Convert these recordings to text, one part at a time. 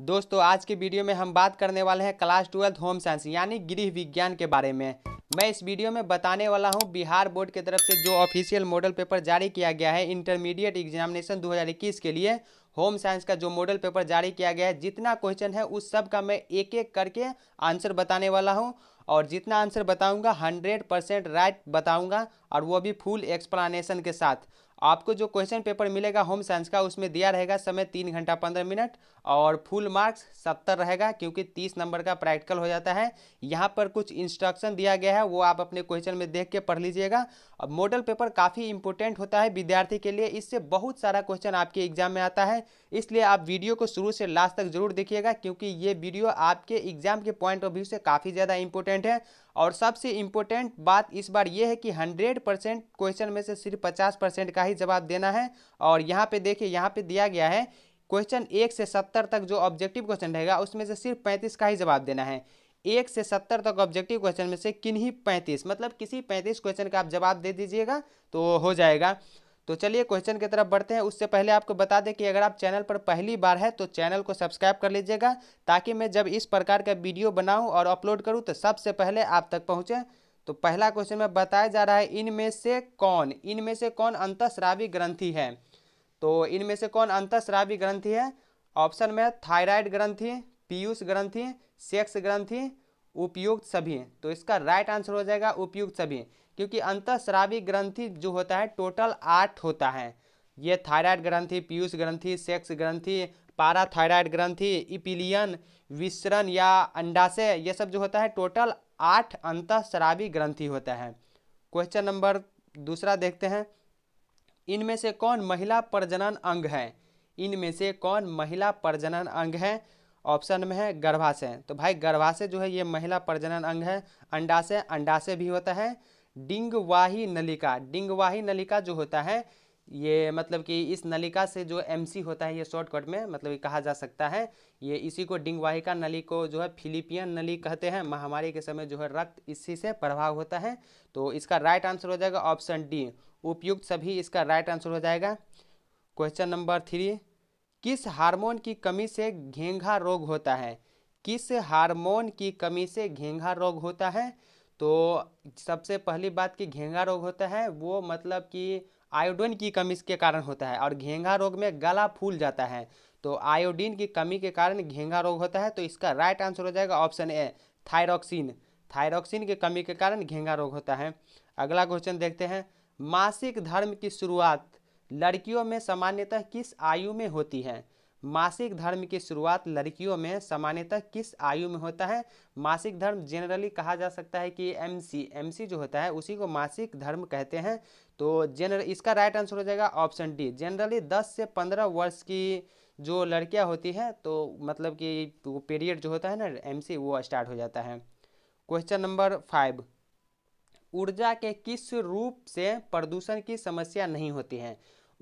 दोस्तों आज के वीडियो में हम बात करने वाले हैं क्लास ट्वेल्थ होम साइंस यानी गृह विज्ञान के बारे में मैं इस वीडियो में बताने वाला हूं बिहार बोर्ड की तरफ से जो ऑफिशियल मॉडल पेपर जारी किया गया है इंटरमीडिएट एग्जामिनेशन 2021 के लिए होम साइंस का जो मॉडल पेपर जारी किया गया है जितना क्वेश्चन है उस सब का मैं एक एक करके आंसर बताने वाला हूँ और जितना आंसर बताऊँगा हंड्रेड परसेंट राइट बताऊँगा और वो भी फुल एक्सप्लानशन के साथ आपको जो क्वेश्चन पेपर मिलेगा होम साइंस का उसमें दिया रहेगा समय तीन घंटा पंद्रह मिनट और फुल मार्क्स सत्तर रहेगा क्योंकि तीस नंबर का प्रैक्टिकल हो जाता है यहाँ पर कुछ इंस्ट्रक्शन दिया गया है वो आप अपने क्वेश्चन में देख के पढ़ लीजिएगा अब मॉडल पेपर काफ़ी इंपॉर्टेंट होता है विद्यार्थी के लिए इससे बहुत सारा क्वेश्चन आपके एग्जाम में आता है इसलिए आप वीडियो को शुरू से लास्ट तक जरूर देखिएगा क्योंकि ये वीडियो आपके एग्जाम के पॉइंट ऑफ व्यू से काफ़ी ज़्यादा इंपॉर्टेंट है और सबसे इम्पोर्टेंट बात इस बार ये है कि हंड्रेड परसेंट क्वेश्चन में से सिर्फ पचास परसेंट का ही जवाब देना है और यहाँ पे देखिए यहाँ पे दिया गया है क्वेश्चन एक से सत्तर तक जो ऑब्जेक्टिव क्वेश्चन रहेगा उसमें से सिर्फ पैंतीस का ही जवाब देना है एक से सत्तर तक ऑब्जेक्टिव क्वेश्चन में से किन्हीं पैंतीस मतलब किसी पैंतीस क्वेश्चन का आप जवाब दे दीजिएगा तो हो जाएगा तो चलिए क्वेश्चन की तरफ बढ़ते हैं उससे पहले आपको बता दें कि अगर आप चैनल पर पहली बार है तो चैनल को सब्सक्राइब कर लीजिएगा ताकि मैं जब इस प्रकार का वीडियो बनाऊं और अपलोड करूं तो सबसे पहले आप तक पहुंचे तो पहला क्वेश्चन में बताया जा रहा है इनमें से कौन इनमें से कौन अंतश्रावी ग्रंथि है तो इनमें से कौन अंतश्रावी ग्रंथि है ऑप्शन में थायराइड ग्रंथि पीयूष ग्रंथि सेक्स ग्रंथि उपयुक्त सभी तो इसका राइट आंसर हो जाएगा उपयुक्त सभी क्योंकि श्रावी ग्रंथि जो होता है टोटल आठ होता है ये थायराइड ग्रंथि पीयूष ग्रंथि सेक्स ग्रंथि पाराथायराइड ग्रंथि इपिलियन विसरण या अंडाशय ये सब जो होता है टोटल आठ श्रावी ग्रंथि होता है क्वेश्चन नंबर दूसरा देखते हैं इनमें से कौन महिला प्रजनन अंग है इनमें से कौन महिला प्रजनन अंग है ऑप्शन में है गर्भाशय तो भाई गर्भाशय जो है ये महिला प्रजनन अंग है अंडाशय अंडाशय भी होता है डिंगवाही नलिका डिंगवाही नलिका जो होता है ये मतलब कि इस नलिका से जो एमसी होता है ये शॉर्टकट में मतलब कहा जा सकता है ये इसी को डिंगवाहिका नली को जो है फिलिपियन नली कहते हैं महामारी के समय जो है रक्त इसी से प्रभाव होता है तो इसका राइट आंसर हो जाएगा ऑप्शन डी उपयुक्त सभी इसका राइट आंसर हो जाएगा क्वेश्चन नंबर थ्री किस हार्मोन की कमी से घेंघा रोग होता है किस हार्मोन की कमी से घेंघा रोग होता है तो सबसे पहली बात कि घेंगा रोग होता है वो मतलब कि आयोडीन की कमी के कारण होता है और घेंगा रोग में गला फूल जाता है तो आयोडीन की कमी के कारण घेंगा रोग होता है तो इसका राइट आंसर हो जाएगा ऑप्शन ए थायरोक्सिन थायरोक्सिन की कमी के कारण घेंगा रोग होता है अगला क्वेश्चन देखते हैं मासिक धर्म की शुरुआत लड़कियों में सामान्यतः किस आयु में होती है मासिक धर्म की शुरुआत लड़कियों में सामान्यतः किस आयु में होता है मासिक धर्म जनरली कहा जा सकता है कि एमसी एमसी जो होता है उसी को मासिक धर्म कहते हैं तो जनरल इसका राइट आंसर हो जाएगा ऑप्शन डी जनरली 10 से 15 वर्ष की जो लड़कियां होती हैं तो मतलब कि वो पीरियड जो होता है ना सी वो स्टार्ट हो जाता है क्वेश्चन नंबर फाइव ऊर्जा के किस रूप से प्रदूषण की समस्या नहीं होती है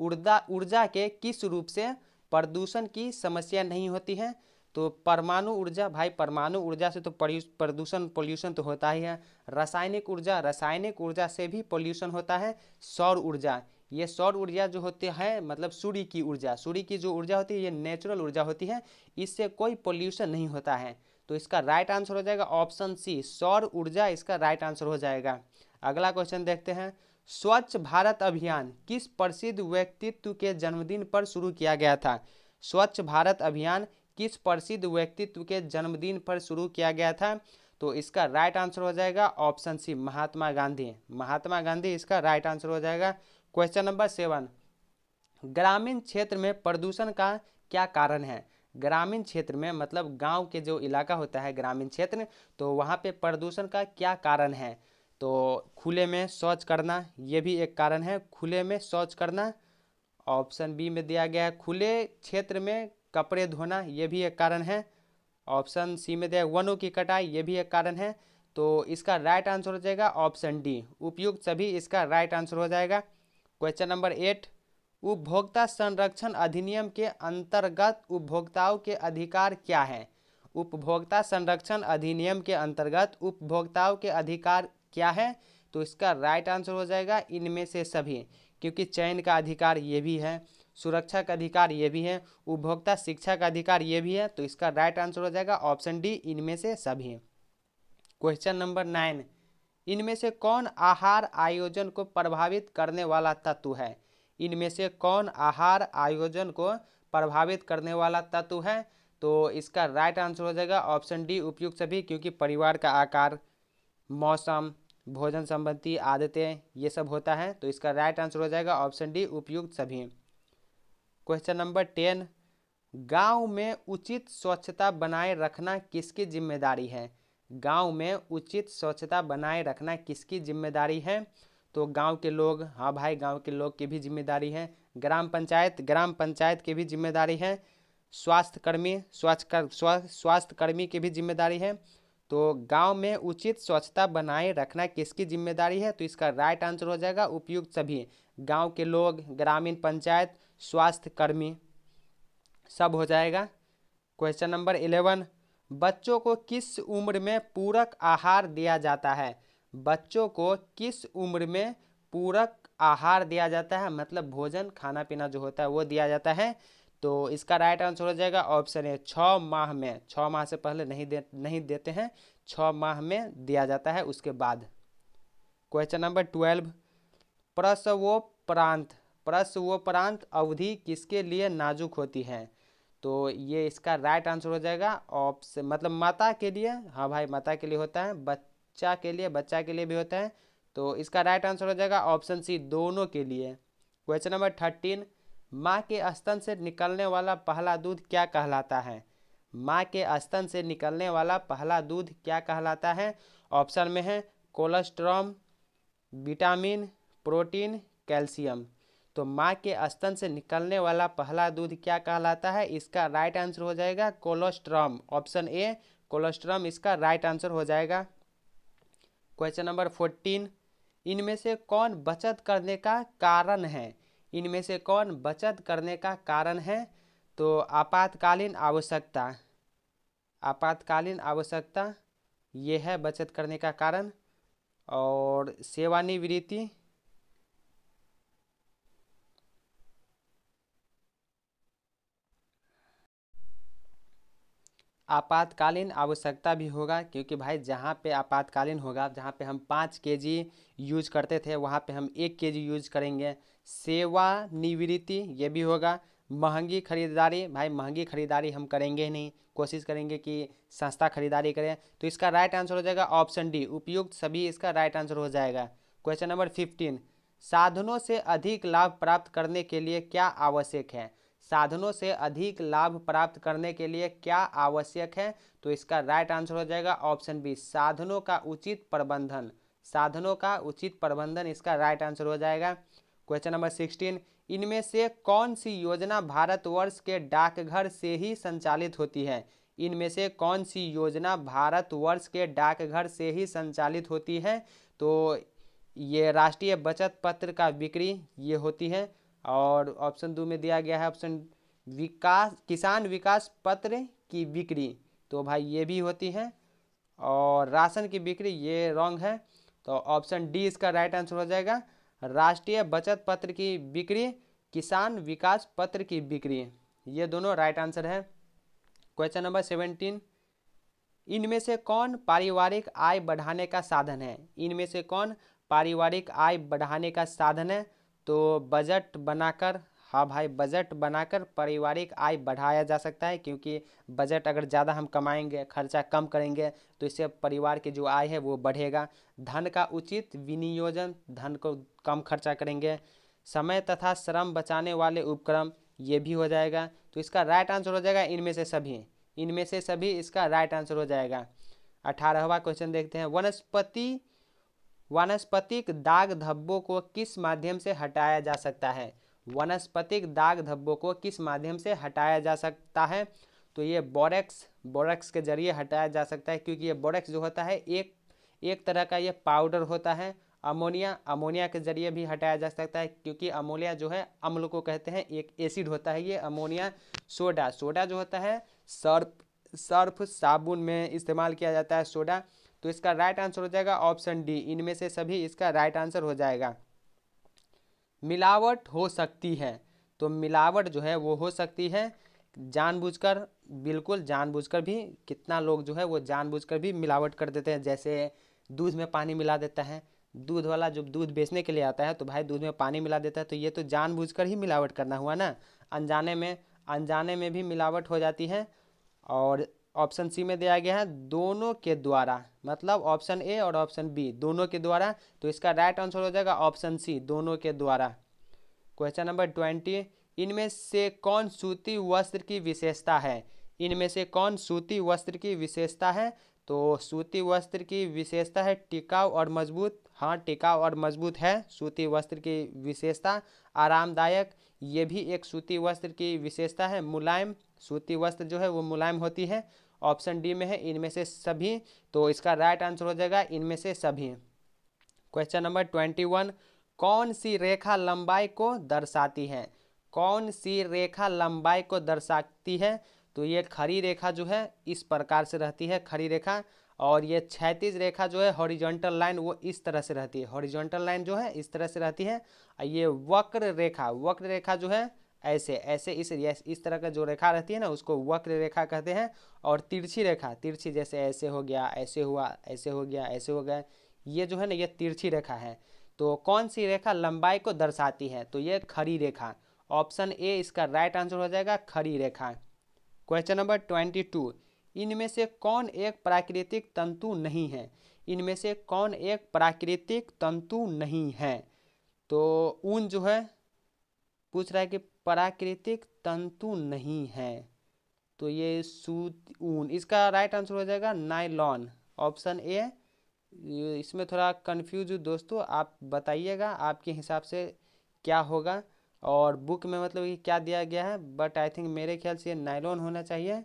ऊर्जा ऊर्जा के किस रूप से प्रदूषण की समस्या नहीं होती है तो परमाणु ऊर्जा भाई परमाणु ऊर्जा से तो प्रदूषण पोल्यूशन तो होता ही है रासायनिक ऊर्जा रासायनिक ऊर्जा से भी पोल्यूशन होता है सौर ऊर्जा ये सौर ऊर्जा जो होती है मतलब सूर्य की ऊर्जा सूर्य की जो ऊर्जा होती है ये नेचुरल ऊर्जा होती है इससे कोई पोल्यूशन नहीं होता है तो इसका राइट आंसर हो जाएगा ऑप्शन सी सौर ऊर्जा इसका राइट आंसर हो जाएगा अगला क्वेश्चन देखते हैं स्वच्छ भारत अभियान किस प्रसिद्ध व्यक्तित्व के जन्मदिन पर शुरू किया गया था स्वच्छ भारत अभियान किस प्रसिद्ध व्यक्तित्व के जन्मदिन पर शुरू किया गया था तो इसका राइट आंसर हो जाएगा ऑप्शन सी महात्मा गांधी महात्मा गांधी इसका राइट आंसर हो जाएगा क्वेश्चन नंबर सेवन ग्रामीण क्षेत्र में प्रदूषण का क्या कारण है ग्रामीण क्षेत्र में मतलब गांव के जो इलाका होता है ग्रामीण क्षेत्र तो वहाँ पे प्रदूषण का क्या कारण है तो खुले में शौच करना ये भी एक कारण है खुले में शौच करना ऑप्शन बी में दिया गया है खुले क्षेत्र में कपड़े धोना ये भी एक कारण है ऑप्शन सी में दिया वनों की कटाई ये भी एक कारण है तो इसका राइट आंसर हो जाएगा ऑप्शन डी उपयुक्त सभी इसका राइट आंसर हो जाएगा क्वेश्चन नंबर एट उपभोक्ता संरक्षण अधिनियम के अंतर्गत उपभोक्ताओं के अधिकार क्या हैं उपभोक्ता संरक्षण अधिनियम के अंतर्गत उपभोक्ताओं के अधिकार क्या है तो इसका राइट आंसर हो जाएगा इनमें से सभी क्योंकि चयन का अधिकार ये भी है सुरक्षा का अधिकार ये भी है उपभोक्ता शिक्षा का अधिकार ये भी है तो इसका राइट आंसर हो जाएगा ऑप्शन डी इनमें से सभी क्वेश्चन नंबर नाइन इनमें से कौन आहार आयोजन को प्रभावित करने वाला तत्व है इनमें से कौन आहार आयोजन को प्रभावित करने वाला तत्व है तो इसका राइट आंसर हो जाएगा ऑप्शन डी उपयुक्त सभी क्योंकि परिवार का आकार मौसम भोजन संबंधी आदतें ये सब होता है तो इसका राइट आंसर हो जाएगा ऑप्शन डी उपयुक्त सभी क्वेश्चन नंबर टेन गांव में उचित स्वच्छता बनाए रखना किसकी जिम्मेदारी है गांव में उचित स्वच्छता बनाए रखना किसकी जिम्मेदारी है तो गांव के लोग हाँ भाई गांव के लोग की भी जिम्मेदारी है ग्राम पंचायत ग्राम पंचायत की भी जिम्मेदारी है स्वास्थ्यकर्मी स्वच्छ स्वास्थ्यकर्मी की भी जिम्मेदारी है तो गांव में उचित स्वच्छता बनाए रखना किसकी जिम्मेदारी है तो इसका राइट आंसर हो जाएगा उपयुक्त सभी गांव के लोग ग्रामीण पंचायत स्वास्थ्य कर्मी सब हो जाएगा क्वेश्चन नंबर इलेवन बच्चों को किस उम्र में पूरक आहार दिया जाता है बच्चों को किस उम्र में पूरक आहार दिया जाता है मतलब भोजन खाना पीना जो होता है वो दिया जाता है तो इसका राइट आंसर हो जाएगा ऑप्शन ए छ माह में छः माह से पहले नहीं दे नहीं देते हैं छ माह में दिया जाता है उसके बाद क्वेश्चन नंबर ट्वेल्व प्रसवोपरांत प्रसवोपरांत अवधि किसके लिए नाजुक होती है तो ये इसका राइट आंसर हो जाएगा ऑप्शन मतलब माता के लिए हाँ भाई माता के लिए होता है बच्चा के लिए बच्चा के लिए भी होता है तो इसका राइट आंसर हो जाएगा ऑप्शन सी दोनों के लिए क्वेश्चन नंबर थर्टीन माँ के स्तन से निकलने वाला पहला दूध क्या कहलाता है माँ के स्तन से निकलने वाला पहला दूध क्या कहलाता है ऑप्शन में है कोलेस्ट्रॉम विटामिन प्रोटीन कैल्शियम तो माँ के स्तन से निकलने वाला पहला दूध क्या कहलाता है इसका राइट आंसर हो जाएगा कोलेस्ट्रॉम ऑप्शन ए कोलेस्ट्रॉम इसका राइट आंसर हो जाएगा क्वेश्चन नंबर फोर्टीन इनमें से कौन बचत करने का कारण है इनमें से कौन बचत करने का कारण है तो आपातकालीन आवश्यकता आपातकालीन आवश्यकता ये है बचत करने का कारण और सेवानिवृत्ति आपातकालीन आवश्यकता भी होगा क्योंकि भाई जहाँ पे आपातकालीन होगा जहाँ पे हम पाँच के जी यूज करते थे वहाँ पे हम एक के जी यूज करेंगे सेवानिवृत्ति ये भी होगा महंगी खरीदारी भाई महंगी खरीदारी हम करेंगे ही नहीं कोशिश करेंगे कि सस्ता खरीदारी करें तो इसका राइट आंसर हो जाएगा ऑप्शन डी उपयुक्त सभी इसका राइट आंसर हो जाएगा क्वेश्चन नंबर फिफ्टीन साधनों से अधिक लाभ प्राप्त करने के लिए क्या आवश्यक है साधनों से अधिक लाभ प्राप्त करने के लिए क्या आवश्यक है तो इसका राइट आंसर हो जाएगा ऑप्शन बी साधनों का उचित प्रबंधन साधनों का उचित प्रबंधन इसका राइट आंसर हो जाएगा क्वेश्चन नंबर सिक्सटीन इनमें से कौन सी योजना भारतवर्ष के डाकघर से ही संचालित होती है इनमें से कौन सी योजना भारतवर्ष के डाकघर से ही संचालित होती है तो ये राष्ट्रीय बचत पत्र का बिक्री ये होती है और ऑप्शन दो में दिया गया है ऑप्शन विकास किसान विकास पत्र की बिक्री तो भाई ये भी होती है और राशन की बिक्री ये रॉन्ग है तो ऑप्शन डी इसका राइट आंसर हो जाएगा राष्ट्रीय बचत पत्र की बिक्री किसान विकास पत्र की बिक्री ये दोनों राइट आंसर है क्वेश्चन नंबर सेवनटीन इनमें से कौन पारिवारिक आय बढ़ाने का साधन है इनमें से कौन पारिवारिक आय बढ़ाने का साधन है तो बजट बनाकर हाँ भाई बजट बनाकर पारिवारिक आय बढ़ाया जा सकता है क्योंकि बजट अगर ज़्यादा हम कमाएंगे खर्चा कम करेंगे तो इससे परिवार की जो आय है वो बढ़ेगा धन का उचित विनियोजन धन को कम खर्चा करेंगे समय तथा श्रम बचाने वाले उपक्रम ये भी हो जाएगा तो इसका राइट आंसर हो जाएगा इनमें से सभी इनमें से सभी इसका राइट आंसर हो जाएगा अठारहवा क्वेश्चन देखते हैं वनस्पति वनस्पतिक दाग धब्बों को किस माध्यम से हटाया जा सकता है वनस्पतिक दाग धब्बों को किस माध्यम से हटाया जा सकता है तो ये बोरेक्स बोरेक्स के जरिए हटाया जा सकता है क्योंकि ये बोरेक्स जो होता है एक एक तरह का ये पाउडर होता है अमोनिया अमोनिया के जरिए भी हटाया जा सकता है क्योंकि अमोनिया जो है अम्ल को कहते हैं एक एसिड होता है ये अमोनिया सोडा सोडा जो होता है सर्फ सर्फ साबुन में इस्तेमाल किया जाता है सोडा तो इसका राइट आंसर हो जाएगा ऑप्शन डी इनमें से सभी इसका राइट आंसर हो जाएगा मिलावट हो सकती है तो मिलावट जो है वो हो सकती है जानबूझकर बिल्कुल जानबूझकर भी कितना लोग जो है वो जानबूझकर भी मिलावट कर देते हैं जैसे दूध में पानी मिला देता है दूध वाला जब दूध बेचने के लिए आता है तो भाई दूध में पानी मिला देता है तो ये तो जानबूझकर ही मिलावट करना हुआ ना अनजाने में अनजाने में भी मिलावट हो जाती है और ऑप्शन सी में दिया गया है दोनों के द्वारा मतलब ऑप्शन ए और ऑप्शन बी दोनों के द्वारा तो इसका राइट आंसर हो जाएगा ऑप्शन सी दोनों के द्वारा क्वेश्चन नंबर ट्वेंटी इनमें से कौन सूती वस्त्र की विशेषता है इनमें से कौन सूती वस्त्र की विशेषता है तो सूती वस्त्र की विशेषता है टिकाऊ और मजबूत हाँ टिकाऊ और मजबूत है सूती वस्त्र की विशेषता आरामदायक ये भी एक सूती वस्त्र की विशेषता है मुलायम सूती वस्त्र जो है वो मुलायम होती है ऑप्शन डी में है इनमें से सभी तो इसका राइट आंसर हो जाएगा इनमें से सभी क्वेश्चन नंबर ट्वेंटी वन कौन सी रेखा लंबाई को दर्शाती है कौन सी रेखा लंबाई को दर्शाती है तो ये खरी रेखा जो है इस प्रकार से रहती है खरी रेखा और ये क्षैतिज रेखा जो है हॉरिजॉन्टल लाइन वो इस तरह से रहती है हॉरिजॉन्टल लाइन जो है इस तरह से रहती है और ये वक्र रेखा वक्र रेखा जो है ऐसे ऐसे इस इस तरह का जो रेखा रहती है ना उसको वक्र रेखा कहते हैं और तिरछी रेखा तिरछी जैसे ऐसे हो गया ऐसे हुआ ऐसे हो गया ऐसे हो गया ये जो है ना ये तिरछी रेखा है तो कौन सी रेखा लंबाई को दर्शाती है तो ये खड़ी रेखा ऑप्शन ए इसका राइट आंसर हो जाएगा खड़ी रेखा क्वेश्चन नंबर ट्वेंटी टू इनमें से कौन एक प्राकृतिक तंतु नहीं है इनमें से कौन एक प्राकृतिक तंतु नहीं है तो ऊन जो है पूछ रहा है कि प्राकृतिक तंतु नहीं है तो ये सूत ऊन इसका राइट आंसर हो जाएगा नाइलॉन ऑप्शन ए इसमें थोड़ा कंफ्यूज हूँ दोस्तों आप बताइएगा आपके हिसाब से क्या होगा और बुक में मतलब ये क्या दिया गया है बट आई थिंक मेरे ख्याल से ये नाइलॉन होना चाहिए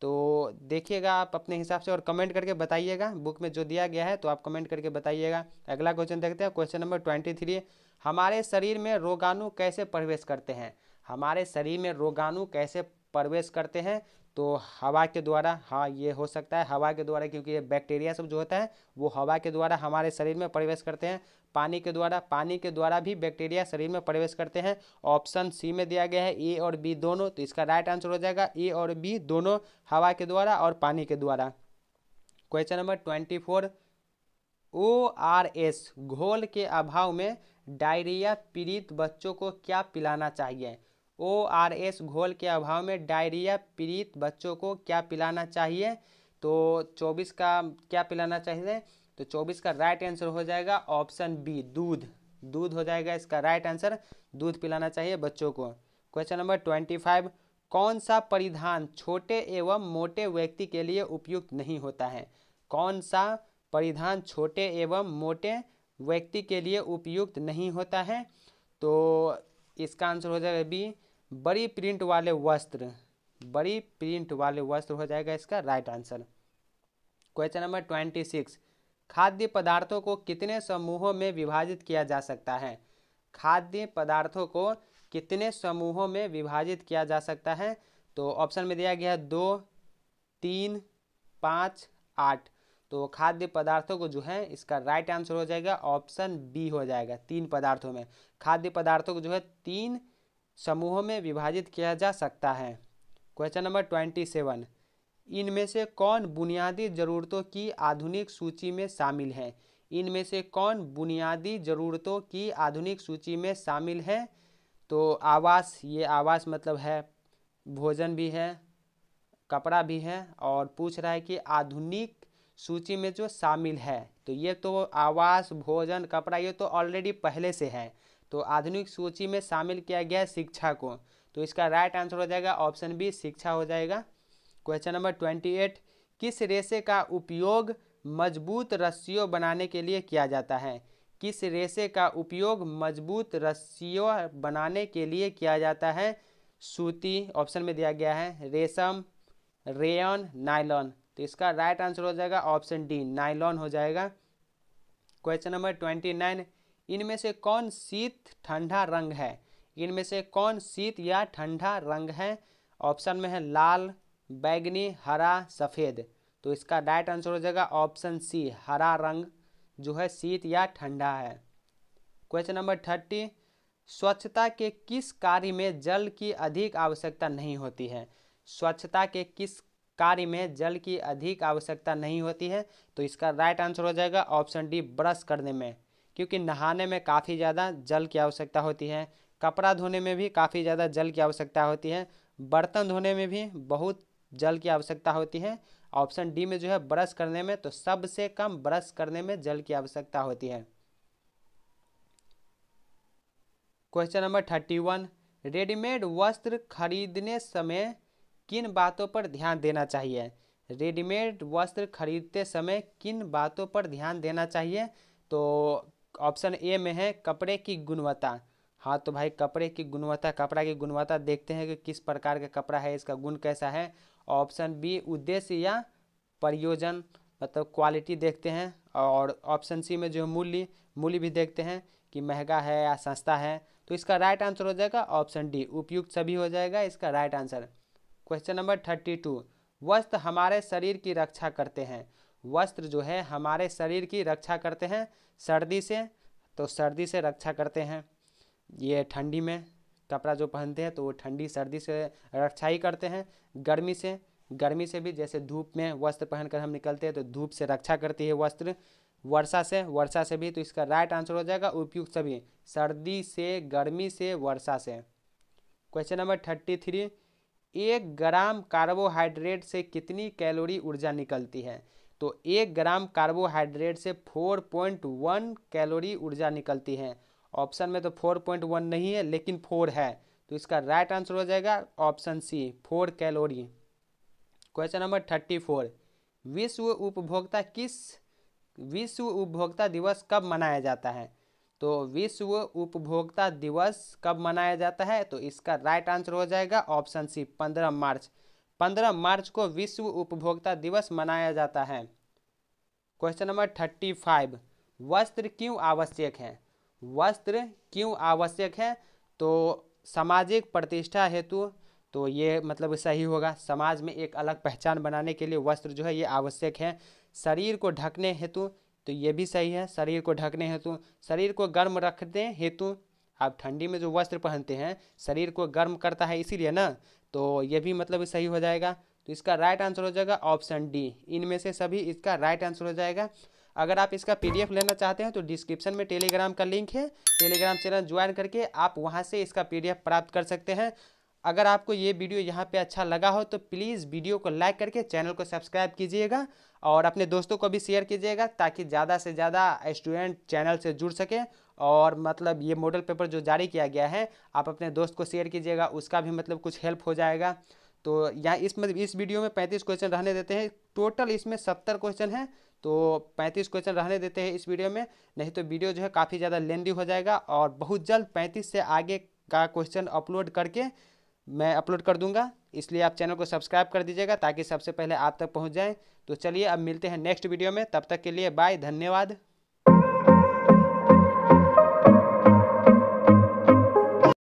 तो देखिएगा आप अपने हिसाब से और कमेंट करके बताइएगा बुक में जो दिया गया है तो आप कमेंट करके बताइएगा अगला क्वेश्चन देखते हैं क्वेश्चन नंबर ट्वेंटी थ्री हमारे शरीर में रोगाणु कैसे प्रवेश करते हैं हमारे शरीर में रोगाणु कैसे प्रवेश करते हैं तो हवा के द्वारा हाँ ये हो सकता है हवा के द्वारा क्योंकि ये बैक्टीरिया सब जो होता है वो हवा के द्वारा हमारे शरीर में प्रवेश करते हैं पानी के द्वारा पानी के द्वारा भी बैक्टीरिया शरीर में प्रवेश करते हैं ऑप्शन सी में दिया गया है ए और बी दोनों तो इसका राइट आंसर हो जाएगा ए और बी दोनों हवा के द्वारा और पानी के द्वारा question number twenty four O R S घोल के अभाव में डायरिया पीड़ित बच्चों को क्या पिलाना चाहिए ओ आर एस घोल के अभाव में डायरिया पीड़ित बच्चों को क्या पिलाना चाहिए तो चौबीस का क्या पिलाना चाहिए तो चौबीस का राइट आंसर हो जाएगा ऑप्शन बी दूध दूध हो जाएगा इसका राइट आंसर दूध पिलाना चाहिए बच्चों को क्वेश्चन नंबर ट्वेंटी फाइव कौन सा परिधान छोटे एवं मोटे व्यक्ति के लिए उपयुक्त नहीं होता है कौन सा परिधान छोटे एवं मोटे व्यक्ति के लिए उपयुक्त नहीं होता है तो इसका आंसर हो जाएगा बी बड़ी प्रिंट वाले वस्त्र बड़ी प्रिंट वाले वस्त्र हो जाएगा इसका right answer question number twenty six खाद्य पदार्थों को कितने समूहों में विभाजित किया जा सकता है खाद्य पदार्थों को कितने समूहों में विभाजित किया जा सकता है तो ऑप्शन में दिया गया है दो तीन पाँच आठ तो खाद्य पदार्थों को जो है इसका राइट आंसर हो जाएगा ऑप्शन बी हो जाएगा तीन पदार्थों में खाद्य पदार्थों को जो है तीन समूहों में विभाजित किया जा सकता है क्वेश्चन नंबर ट्वेंटी सेवन इनमें से कौन बुनियादी ज़रूरतों की आधुनिक सूची में शामिल है इनमें से कौन बुनियादी ज़रूरतों की आधुनिक सूची में शामिल है तो आवास ये आवास मतलब है भोजन भी है कपड़ा भी है और पूछ रहा है कि आधुनिक सूची में जो शामिल है तो ये तो आवास भोजन कपड़ा ये तो ऑलरेडी पहले से है तो आधुनिक सूची में शामिल किया गया है शिक्षा को तो इसका राइट आंसर हो जाएगा ऑप्शन बी शिक्षा हो जाएगा क्वेश्चन नंबर ट्वेंटी एट किस रेशे का उपयोग मजबूत रस्सियों बनाने के लिए किया जाता है किस रेशे का उपयोग मजबूत रस्सियों बनाने के लिए किया जाता है सूती ऑप्शन में दिया गया है रेशम रेयन नाइलॉन तो इसका राइट आंसर हो जाएगा ऑप्शन डी नायलॉन हो जाएगा क्वेश्चन नंबर ट्वेंटी नाइन इनमें से कौन शीत ठंडा रंग है इनमें से कौन शीत या ठंडा रंग है ऑप्शन में है लाल बैगनी हरा सफ़ेद तो इसका राइट आंसर हो जाएगा ऑप्शन सी हरा रंग जो है शीत या ठंडा है क्वेश्चन नंबर थर्टी स्वच्छता के किस कार्य में जल की अधिक आवश्यकता नहीं होती है स्वच्छता के किस कार्य में जल की अधिक आवश्यकता नहीं होती है तो इसका राइट आंसर हो जाएगा ऑप्शन डी ब्रश करने में क्योंकि नहाने में काफ़ी ज़्यादा जल की आवश्यकता होती है कपड़ा धोने में भी काफ़ी ज़्यादा जल की आवश्यकता होती है बर्तन धोने में भी बहुत जल की आवश्यकता होती है ऑप्शन डी में जो है ब्रश करने में तो सबसे कम ब्रश करने में जल की आवश्यकता होती है question number thirty one readymade वस्त्र खरीदने समय किन बातों पर ध्यान देना चाहिए रेडीमेड वस्त्र खरीदते समय किन बातों पर ध्यान देना चाहिए तो ऑप्शन ए में है कपड़े की गुणवत्ता हाँ तो भाई कपड़े की गुणवत्ता कपड़ा की गुणवत्ता देखते हैं कि किस प्रकार का कपड़ा है इसका गुण कैसा है ऑप्शन बी उद्देश्य या प्रयोजन मतलब क्वालिटी देखते हैं और ऑप्शन सी में जो मूल्य मूल्य भी देखते हैं कि महंगा है या सस्ता है तो इसका राइट आंसर हो जाएगा ऑप्शन डी उपयुक्त सभी हो जाएगा इसका right answer question number thirty two वस्त्र हमारे शरीर की रक्षा करते हैं वस्त्र जो है हमारे शरीर की रक्षा करते हैं सर्दी से तो सर्दी से रक्षा करते हैं ये ठंडी में कपड़ा जो पहनते हैं तो वो ठंडी सर्दी से रक्षा ही करते हैं गर्मी से गर्मी से भी जैसे धूप में वस्त्र पहनकर हम निकलते हैं तो धूप से रक्षा करती है वस्त्र वर्षा से वर्षा से भी तो इसका राइट आंसर हो जाएगा उपयुक्त सभी सर्दी से गर्मी से वर्षा से क्वेश्चन नंबर थर्टी थ्री एक ग्राम कार्बोहाइड्रेट से कितनी कैलोरी ऊर्जा निकलती है तो एक ग्राम कार्बोहाइड्रेट से 4.1 कैलोरी ऊर्जा निकलती है ऑप्शन में तो 4.1 नहीं है लेकिन 4 है तो इसका राइट आंसर हो जाएगा option C 4 calorie question number 34 विश्व उपभोक्ता किस विश्व उपभोक्ता दिवस कब मनाया जाता है तो विश्व उपभोक्ता दिवस कब मनाया जाता है तो इसका राइट आंसर हो जाएगा ऑप्शन सी पंद्रह मार्च पंद्रह मार्च को विश्व उपभोक्ता दिवस मनाया जाता है क्वेश्चन नंबर थर्टी फाइव वस्त्र क्यों आवश्यक है वस्त्र क्यों आवश्यक है तो सामाजिक प्रतिष्ठा हेतु तो ये मतलब सही होगा समाज में एक अलग पहचान बनाने के लिए वस्त्र जो है ये आवश्यक है शरीर को ढकने हेतु तो ये भी सही है शरीर को ढकने हेतु शरीर को गर्म रखने हेतु आप ठंडी में जो वस्त्र पहनते हैं शरीर को गर्म करता है इसीलिए ना तो ये भी मतलब सही हो जाएगा तो इसका राइट आंसर हो जाएगा ऑप्शन डी इनमें से सभी इसका राइट आंसर हो जाएगा अगर आप इसका पीडीएफ लेना चाहते हैं तो डिस्क्रिप्शन में टेलीग्राम का लिंक है टेलीग्राम चैनल ज्वाइन करके आप वहाँ से इसका पीडीएफ प्राप्त कर सकते हैं अगर आपको ये वीडियो यहाँ पे अच्छा लगा हो तो प्लीज़ वीडियो को लाइक करके चैनल को सब्सक्राइब कीजिएगा और अपने दोस्तों को भी शेयर कीजिएगा ताकि ज़्यादा से ज़्यादा स्टूडेंट चैनल से जुड़ सकें और मतलब ये मॉडल पेपर जो जारी किया गया है आप अपने दोस्त को शेयर कीजिएगा उसका भी मतलब कुछ हेल्प हो जाएगा तो यहाँ इस मतलब इस वीडियो में पैंतीस क्वेश्चन रहने देते हैं टोटल इसमें सत्तर क्वेश्चन हैं तो पैंतीस क्वेश्चन रहने देते हैं इस वीडियो में नहीं तो वीडियो जो है काफ़ी ज़्यादा लेंदी हो जाएगा और बहुत जल्द पैंतीस से आगे का क्वेश्चन अपलोड करके मैं अपलोड कर दूंगा इसलिए आप चैनल को सब्सक्राइब कर दीजिएगा ताकि सबसे पहले आप तक पहुंच जाए तो चलिए अब मिलते हैं नेक्स्ट वीडियो में तब तक के लिए बाय धन्यवाद